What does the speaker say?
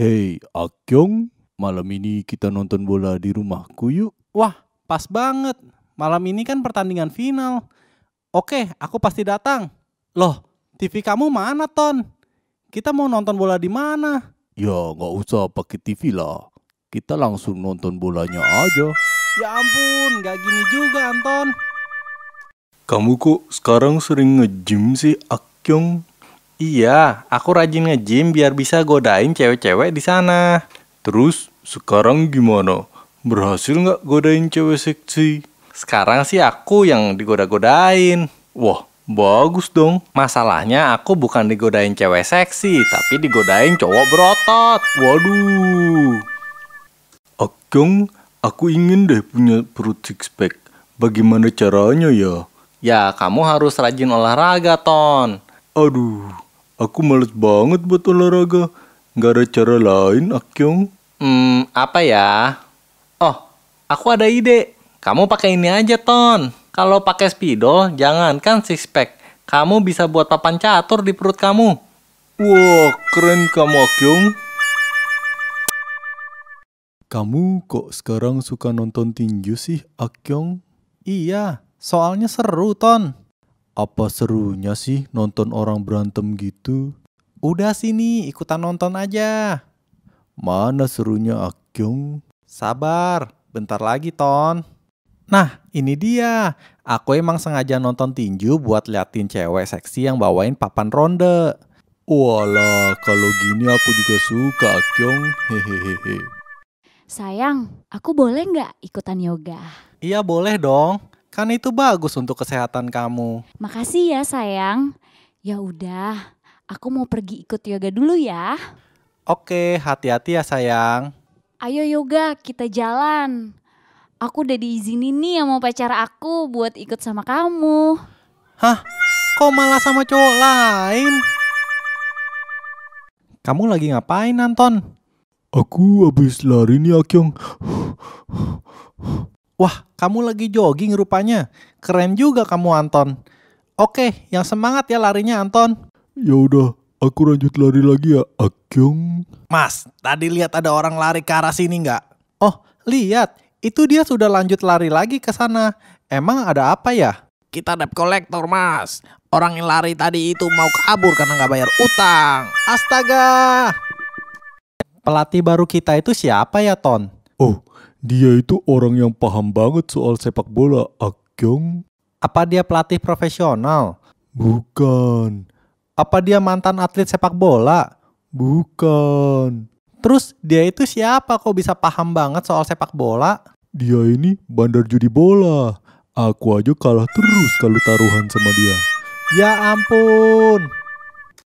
Hei, Akyong, malam ini kita nonton bola di rumahku yuk. Wah, pas banget. Malam ini kan pertandingan final. Oke, aku pasti datang. Loh, TV kamu mana, Ton? Kita mau nonton bola di mana? Ya, nggak usah pakai TV lah. Kita langsung nonton bolanya aja. Ya ampun, nggak gini juga, Anton. Kamu kok sekarang sering nge-gym sih, Akyong? Iya, aku rajin nge-gym biar bisa godain cewek-cewek di sana. Terus, sekarang gimana? Berhasil nggak godain cewek seksi? Sekarang sih aku yang digoda-godain. Wah, bagus dong. Masalahnya aku bukan digodain cewek seksi, tapi digodain cowok berotot. Waduh. Akyong, eh, aku ingin deh punya perut six pack. Bagaimana caranya ya? Ya, kamu harus rajin olahraga, Ton. Aduh. Aku males banget buat olahraga. Gak ada cara lain, Akyong. Hmm, apa ya? Oh, aku ada ide. Kamu pakai ini aja, Ton. Kalau pakai spidol, jangankan six pack. Kamu bisa buat papan catur di perut kamu. Wah, keren kamu, Akyong. Kamu kok sekarang suka nonton tinju sih, Akyong? Iya, soalnya seru, Ton. Apa serunya sih nonton orang berantem gitu? Udah sini, ikutan nonton aja. Mana serunya Akyong? Sabar, bentar lagi Ton. Nah, ini dia. Aku emang sengaja nonton tinju buat liatin cewek seksi yang bawain papan ronde. Walah, kalau gini aku juga suka Akyong. Hehehe. Sayang, aku boleh nggak ikutan yoga? Iya boleh dong. Kan itu bagus untuk kesehatan kamu. Makasih ya sayang. Ya udah, aku mau pergi ikut yoga dulu ya. Oke, hati-hati ya sayang. Ayo yoga, kita jalan. Aku udah diizinin nih yang mau pacar aku buat ikut sama kamu. Hah? Kok malah sama cowok lain? Kamu lagi ngapain, Anton? Aku habis lari nih Akyong. Wah, kamu lagi jogging rupanya. Keren juga kamu Anton. Oke, yang semangat ya larinya Anton. Ya udah, aku lanjut lari lagi ya, Akyong. Mas, tadi lihat ada orang lari ke arah sini nggak? Oh, lihat. Itu dia sudah lanjut lari lagi ke sana. Emang ada apa ya? Kita debt kolektor Mas. Orang yang lari tadi itu mau kabur karena nggak bayar utang. Astaga! Pelatih baru kita itu siapa ya, Ton? Oh, dia itu orang yang paham banget soal sepak bola, Akyong. Apa dia pelatih profesional? Bukan. Apa dia mantan atlet sepak bola? Bukan. Terus dia itu siapa kok bisa paham banget soal sepak bola? Dia ini bandar judi bola. Aku aja kalah terus kalau taruhan sama dia. Ya ampun.